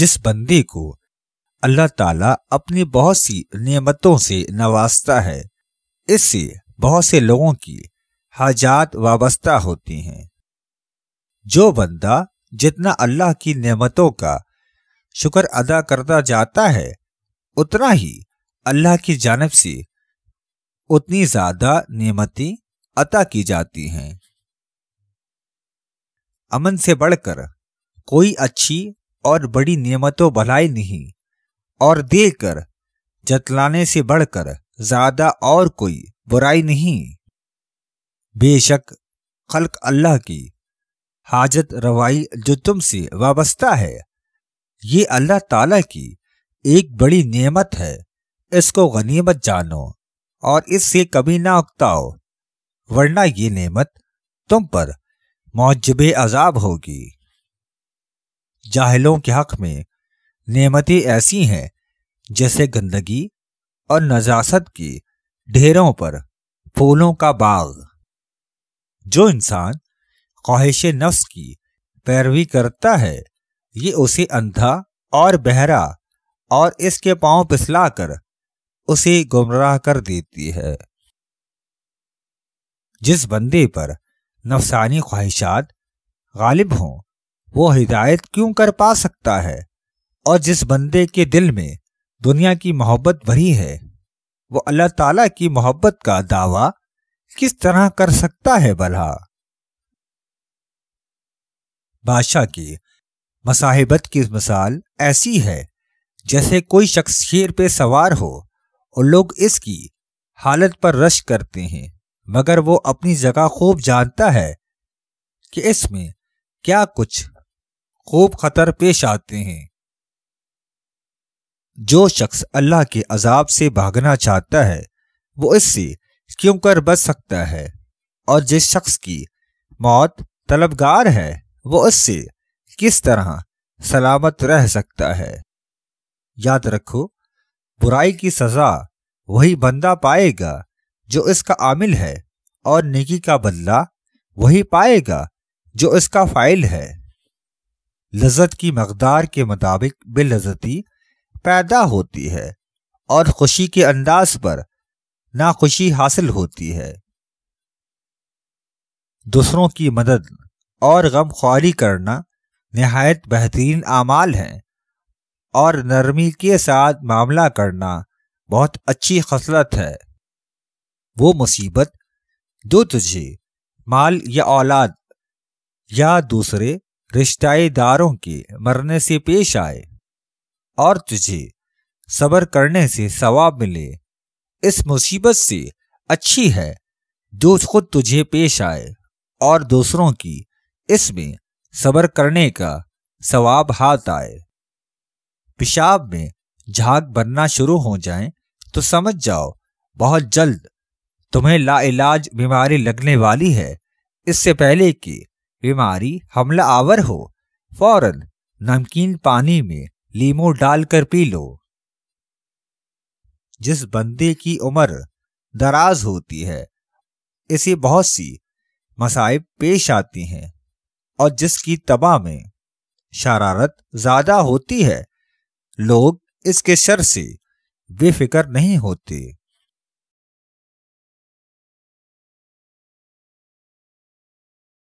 जिस बंदे को अल्लाह ताला अपनी बहुत सी नियमतों से नवाजता है इससे बहुत से लोगों की हाजात वाबस्ता होती हैं जो बंदा जितना अल्लाह की नियमतों का शुक्र अदा करता जाता है उतना ही अल्लाह की जानब से उतनी ज्यादा नियमतें अता की जाती हैं अमन से बढ़कर कोई अच्छी और बड़ी नियमतों भलाई नहीं और देकर जतलाने से बढ़कर ज्यादा और कोई बुराई नहीं बेशक खलक अल्लाह की हाजत रवाई जो तुमसे वाबस्ता है ये अल्लाह ताला की एक बड़ी नियमत है इसको गनीमत जानो और इससे कभी ना उकताओ वरना ये नियमत तुम पर मौजबे अजाब होगी जाहिलों के हक में नेमतें ऐसी हैं जैसे गंदगी और नजासत के ढेरों पर फूलों का बाग जो इंसान ख्वाहिश नफ्स की पैरवी करता है ये उसे अंधा और बहरा और इसके पांव पिसला कर उसे गुमराह कर देती है जिस बंदे पर नफसानी ख्वाहिशात गालिब हों वो हिदायत क्यों कर पा सकता है और जिस बंदे के दिल में दुनिया की मोहब्बत भरी है वो अल्लाह ताला की मोहब्बत का दावा किस तरह कर सकता है भला बादशाह की मसाहिबत की मिसाल ऐसी है जैसे कोई शख्स शेर पे सवार हो और लोग इसकी हालत पर रश करते हैं मगर वो अपनी जगह खूब जानता है कि इसमें क्या कुछ खूब खतर पेश आते हैं जो शख्स अल्लाह के अजाब से भागना चाहता है वो इससे क्यों कर बच सकता है और जिस शख्स की मौत तलबगार है वो इससे किस तरह सलामत रह सकता है याद रखो बुराई की सजा वही बंदा पाएगा जो इसका आमिल है और नेकी का बदला वही पाएगा जो इसका फाइल है लजत की मकदार के मुताबिक बेलजती पैदा होती है और खुशी के अंदाज पर नाखुशी हासिल होती है दूसरों की मदद और गम ख्वारी करना नहायत बेहतरीन आमाल हैं और नरमी के साथ मामला करना बहुत अच्छी खसलत है वो मुसीबत जो तुझे माल या औलाद या दूसरे रिश्तेदारों के मरने से पेश आए और तुझे सबर करने से सवाब मिले इस मुसीबत से अच्छी है जो खुद तुझे पेश आए और दूसरों की इसमें सबर करने का सवाब हाथ आए पेशाब में झाग बनना शुरू हो जाए तो समझ जाओ बहुत जल्द तुम्हें लाइलाज बीमारी लगने वाली है इससे पहले कि बीमारी हमला आवर हो फौरन नमकीन पानी में लीमो डालकर पी लो जिस बंदे की उम्र दराज होती है इसे बहुत सी मसाइब पेश आती हैं और जिसकी तबाह में शरारत ज्यादा होती है लोग इसके शर से बेफिक्र नहीं होते